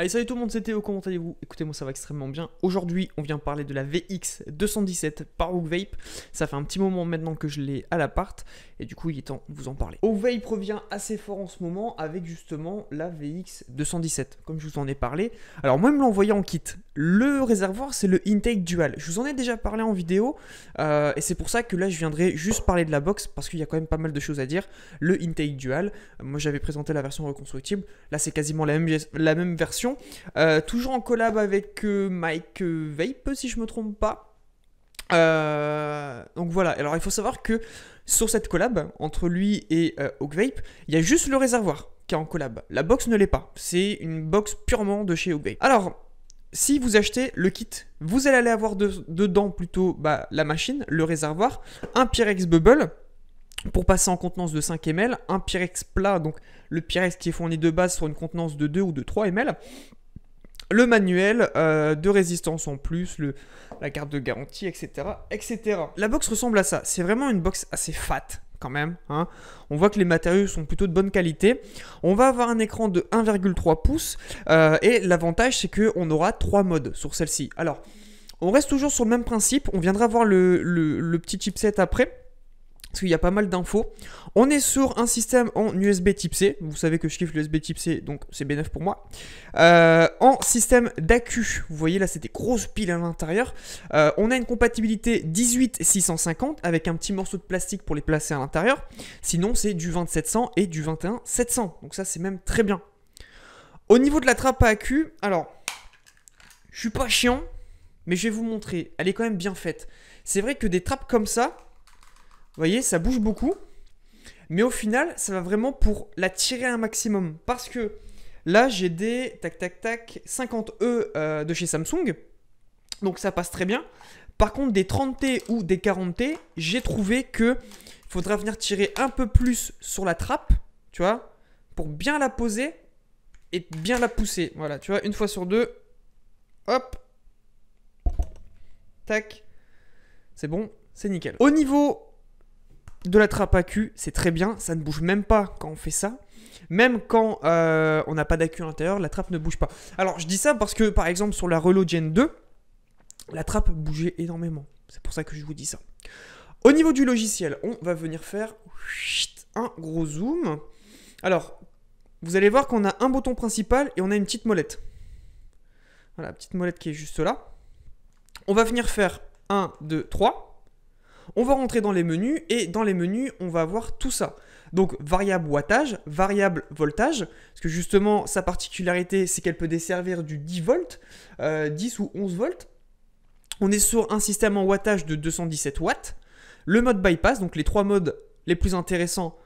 Allez, salut tout le monde, c'était au comment allez-vous Écoutez, moi ça va extrêmement bien. Aujourd'hui, on vient parler de la VX217 par Vape Ça fait un petit moment maintenant que je l'ai à l'appart, et du coup, il est temps de vous en parler. Vape revient assez fort en ce moment avec justement la VX217, comme je vous en ai parlé. Alors, moi, me envoyé en kit. Le réservoir, c'est le Intake Dual. Je vous en ai déjà parlé en vidéo, euh, et c'est pour ça que là, je viendrai juste parler de la box, parce qu'il y a quand même pas mal de choses à dire. Le Intake Dual, moi j'avais présenté la version reconstructible, là c'est quasiment la la même version euh, toujours en collab avec euh, Mike Vape, si je me trompe pas. Euh, donc voilà, alors il faut savoir que sur cette collab, entre lui et Oak Vape, il y a juste le réservoir qui est en collab. La box ne l'est pas, c'est une box purement de chez Oak Vape. Alors, si vous achetez le kit, vous allez aller avoir dedans plutôt bah, la machine, le réservoir, un Pyrex Bubble, pour passer en contenance de 5 ml, un Pyrex plat, donc le Pyrex qui est fourni de base sur une contenance de 2 ou de 3 ml, le manuel euh, de résistance en plus, le, la carte de garantie, etc., etc. La box ressemble à ça. C'est vraiment une box assez fat quand même. Hein. On voit que les matériaux sont plutôt de bonne qualité. On va avoir un écran de 1,3 pouces euh, et l'avantage c'est qu'on aura 3 modes sur celle-ci. Alors, on reste toujours sur le même principe. On viendra voir le petit chipset après parce qu'il y a pas mal d'infos. On est sur un système en USB type C. Vous savez que je kiffe l'USB type C, donc c'est B9 pour moi. Euh, en système d'accu. Vous voyez là, c'est des grosses piles à l'intérieur. Euh, on a une compatibilité 18 650 avec un petit morceau de plastique pour les placer à l'intérieur. Sinon, c'est du 2700 et du 700. Donc ça, c'est même très bien. Au niveau de la trappe à accu, alors, je suis pas chiant, mais je vais vous montrer. Elle est quand même bien faite. C'est vrai que des trappes comme ça, vous voyez, ça bouge beaucoup. Mais au final, ça va vraiment pour la tirer un maximum. Parce que là, j'ai des tac tac tac 50E e, euh, de chez Samsung. Donc ça passe très bien. Par contre, des 30T ou des 40T, j'ai trouvé que faudra venir tirer un peu plus sur la trappe, tu vois, pour bien la poser et bien la pousser. Voilà, tu vois, une fois sur deux. Hop. Tac. C'est bon, c'est nickel. Au niveau de la trappe à cul, c'est très bien, ça ne bouge même pas quand on fait ça. Même quand euh, on n'a pas d'accu à l'intérieur, la trappe ne bouge pas. Alors je dis ça parce que par exemple sur la Relo Gen 2, la trappe bougeait énormément. C'est pour ça que je vous dis ça. Au niveau du logiciel, on va venir faire un gros zoom. Alors, vous allez voir qu'on a un bouton principal et on a une petite molette. Voilà, petite molette qui est juste là. On va venir faire 1, 2, 3. On va rentrer dans les menus et dans les menus, on va voir tout ça. Donc variable wattage, variable voltage, parce que justement sa particularité c'est qu'elle peut desservir du 10 volts, 10 euh, ou 11 volts. On est sur un système en wattage de 217 watts. Le mode bypass, donc les trois modes les plus intéressants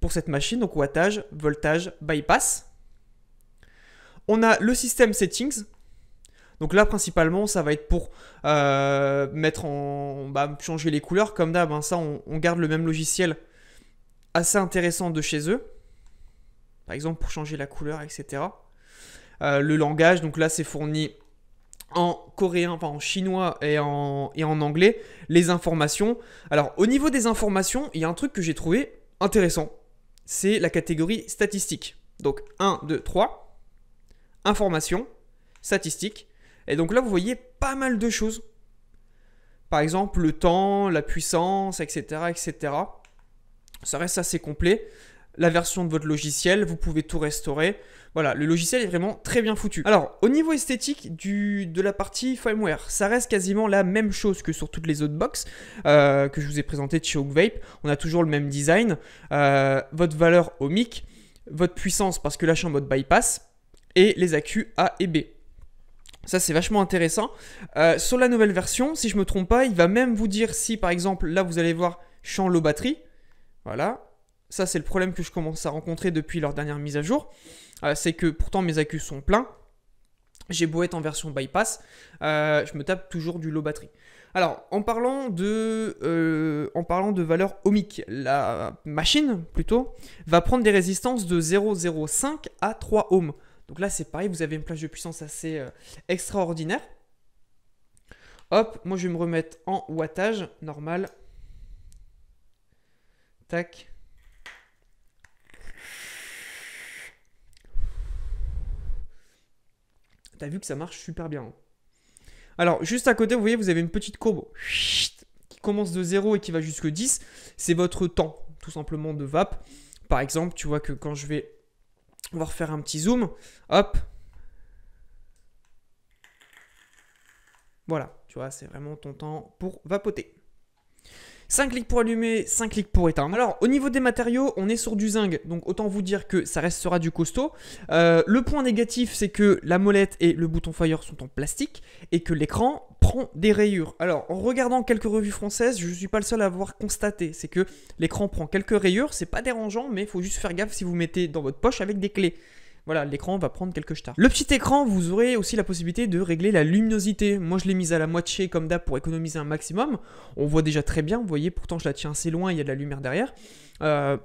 pour cette machine, donc wattage, voltage, bypass. On a le système settings, donc là, principalement, ça va être pour euh, mettre en, bah, changer les couleurs, comme d'hab. Hein, ça, on, garde le même logiciel assez intéressant de chez eux. Par exemple, pour changer la couleur, etc. Euh, le langage, donc là, c'est fourni en coréen, en chinois et en, et en anglais, les informations. Alors, au niveau des informations, il y a un truc que j'ai trouvé intéressant. C'est la catégorie statistique. Donc, 1, 2, 3, information, statistique. Et donc là, vous voyez pas mal de choses. Par exemple, le temps, la puissance, etc. etc. Ça reste assez complet. La version de votre logiciel, vous pouvez tout restaurer. Voilà, le logiciel est vraiment très bien foutu. Alors, au niveau esthétique du, de la partie firmware, ça reste quasiment la même chose que sur toutes les autres box euh, que je vous ai présentées de chez Vape. On a toujours le même design. Euh, votre valeur mic, votre puissance parce que là je suis en mode bypass, et les accus A et B. Ça, c'est vachement intéressant. Euh, sur la nouvelle version, si je me trompe pas, il va même vous dire si, par exemple, là, vous allez voir champ low batterie. Voilà. Ça, c'est le problème que je commence à rencontrer depuis leur dernière mise à jour. Euh, c'est que pourtant, mes accus sont pleins. J'ai beau être en version bypass, euh, je me tape toujours du low batterie. Alors, en parlant de, en parlant de valeur ohmique, la machine, plutôt, va prendre des résistances de 0,05 à 3 ohms. Donc là, c'est pareil, vous avez une plage de puissance assez euh, extraordinaire. Hop, moi je vais me remettre en wattage normal. Tac. T'as vu que ça marche super bien. Hein. Alors, juste à côté, vous voyez, vous avez une petite courbe qui commence de 0 et qui va jusque 10. C'est votre temps, tout simplement, de vape. Par exemple, tu vois que quand je vais on va refaire un petit zoom. Hop. Voilà, tu vois, c'est vraiment ton temps pour vapoter. 5 clics pour allumer, 5 clics pour éteindre. Alors, au niveau des matériaux, on est sur du zinc, donc autant vous dire que ça restera du costaud. Euh, le point négatif, c'est que la molette et le bouton fire sont en plastique et que l'écran prend des rayures. Alors, en regardant quelques revues françaises, je ne suis pas le seul à avoir constaté, c'est que l'écran prend quelques rayures, c'est pas dérangeant, mais il faut juste faire gaffe si vous mettez dans votre poche avec des clés. Voilà, l'écran va prendre quelques tard. Le petit écran, vous aurez aussi la possibilité de régler la luminosité. Moi, je l'ai mise à la moitié comme d'hab pour économiser un maximum. On voit déjà très bien, vous voyez, pourtant je la tiens assez loin, il y a de la lumière derrière. Euh,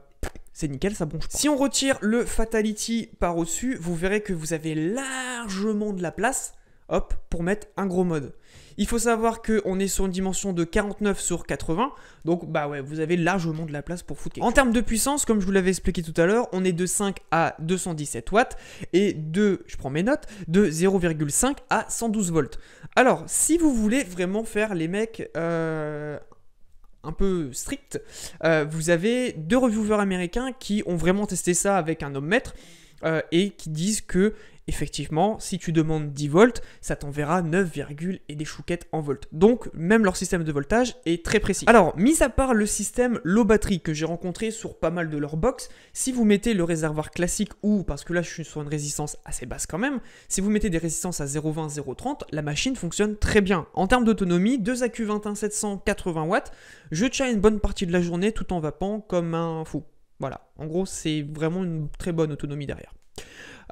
c'est nickel, ça bronche. Si on retire le Fatality par au-dessus, vous verrez que vous avez largement de la place hop, pour mettre un gros mode. Il faut savoir qu'on est sur une dimension de 49 sur 80, donc bah ouais, vous avez largement de la place pour foutre En termes de puissance, comme je vous l'avais expliqué tout à l'heure, on est de 5 à 217 watts et de, je prends mes notes, de 0,5 à 112 volts. Alors, si vous voulez vraiment faire les mecs euh, un peu stricts, euh, vous avez deux reviewers américains qui ont vraiment testé ça avec un ohmmètre. Euh, et qui disent que effectivement, si tu demandes 10 volts, ça t'enverra 9, et des chouquettes en volts. Donc, même leur système de voltage est très précis. Alors, mis à part le système low batterie que j'ai rencontré sur pas mal de leurs box, si vous mettez le réservoir classique ou, parce que là je suis sur une résistance assez basse quand même, si vous mettez des résistances à 0,20, 0,30, la machine fonctionne très bien. En termes d'autonomie, 2 AQ21 780 watts, je tiens une bonne partie de la journée tout en vapant comme un fou. Voilà, en gros c'est vraiment une très bonne autonomie derrière.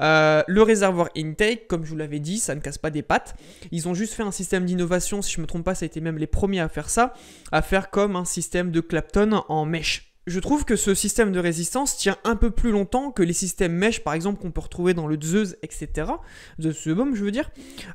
Euh, le réservoir intake, comme je vous l'avais dit, ça ne casse pas des pattes. Ils ont juste fait un système d'innovation, si je ne me trompe pas, ça a été même les premiers à faire ça, à faire comme un système de Clapton en mèche je trouve que ce système de résistance tient un peu plus longtemps que les systèmes mesh, par exemple, qu'on peut retrouver dans le Zeus, etc. De ce je veux dire.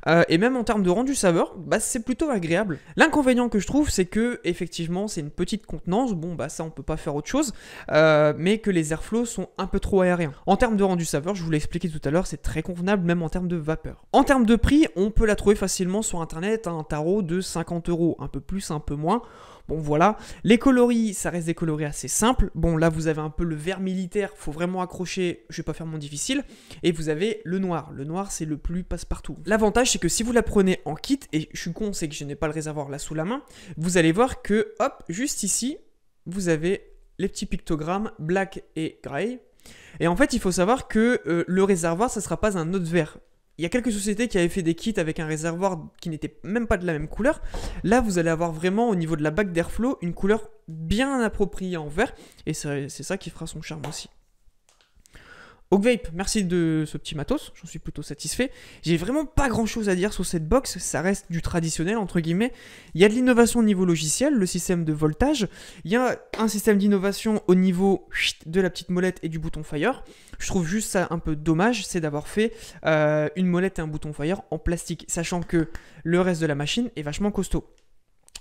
Euh, et même en termes de rendu saveur, bah, c'est plutôt agréable. L'inconvénient que je trouve, c'est que, effectivement, c'est une petite contenance. Bon, bah, ça, on peut pas faire autre chose. Euh, mais que les airflows sont un peu trop aériens. En termes de rendu saveur, je vous l'ai expliqué tout à l'heure, c'est très convenable, même en termes de vapeur. En termes de prix, on peut la trouver facilement sur internet un tarot de 50 euros. Un peu plus, un peu moins. Bon voilà, les coloris, ça reste des coloris assez simples. Bon là vous avez un peu le vert militaire, faut vraiment accrocher, je vais pas faire mon difficile. Et vous avez le noir, le noir c'est le plus passe-partout. L'avantage c'est que si vous la prenez en kit, et je suis con c'est que je n'ai pas le réservoir là sous la main, vous allez voir que hop, juste ici, vous avez les petits pictogrammes black et grey. Et en fait, il faut savoir que euh, le réservoir, ça ne sera pas un autre vert il y a quelques sociétés qui avaient fait des kits avec un réservoir qui n'était même pas de la même couleur. Là, vous allez avoir vraiment au niveau de la bague d'airflow une couleur bien appropriée en vert. Et c'est ça qui fera son charme aussi vape, merci de ce petit matos, j'en suis plutôt satisfait. J'ai vraiment pas grand chose à dire sur cette box, ça reste du traditionnel entre guillemets. Il y a de l'innovation au niveau logiciel, le système de voltage, il y a un système d'innovation au niveau de la petite molette et du bouton fire. Je trouve juste ça un peu dommage, c'est d'avoir fait euh, une molette et un bouton fire en plastique, sachant que le reste de la machine est vachement costaud.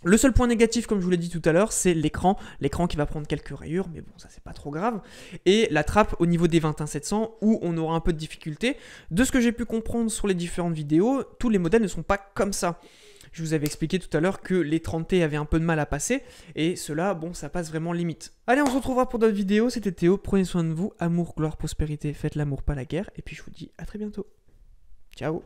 Le seul point négatif, comme je vous l'ai dit tout à l'heure, c'est l'écran. L'écran qui va prendre quelques rayures, mais bon, ça c'est pas trop grave. Et la trappe au niveau des 21700 où on aura un peu de difficulté. De ce que j'ai pu comprendre sur les différentes vidéos, tous les modèles ne sont pas comme ça. Je vous avais expliqué tout à l'heure que les 30T avaient un peu de mal à passer, et cela, bon, ça passe vraiment limite. Allez, on se retrouvera pour d'autres vidéos, c'était Théo, prenez soin de vous, amour, gloire, prospérité, faites l'amour, pas la guerre, et puis je vous dis à très bientôt. Ciao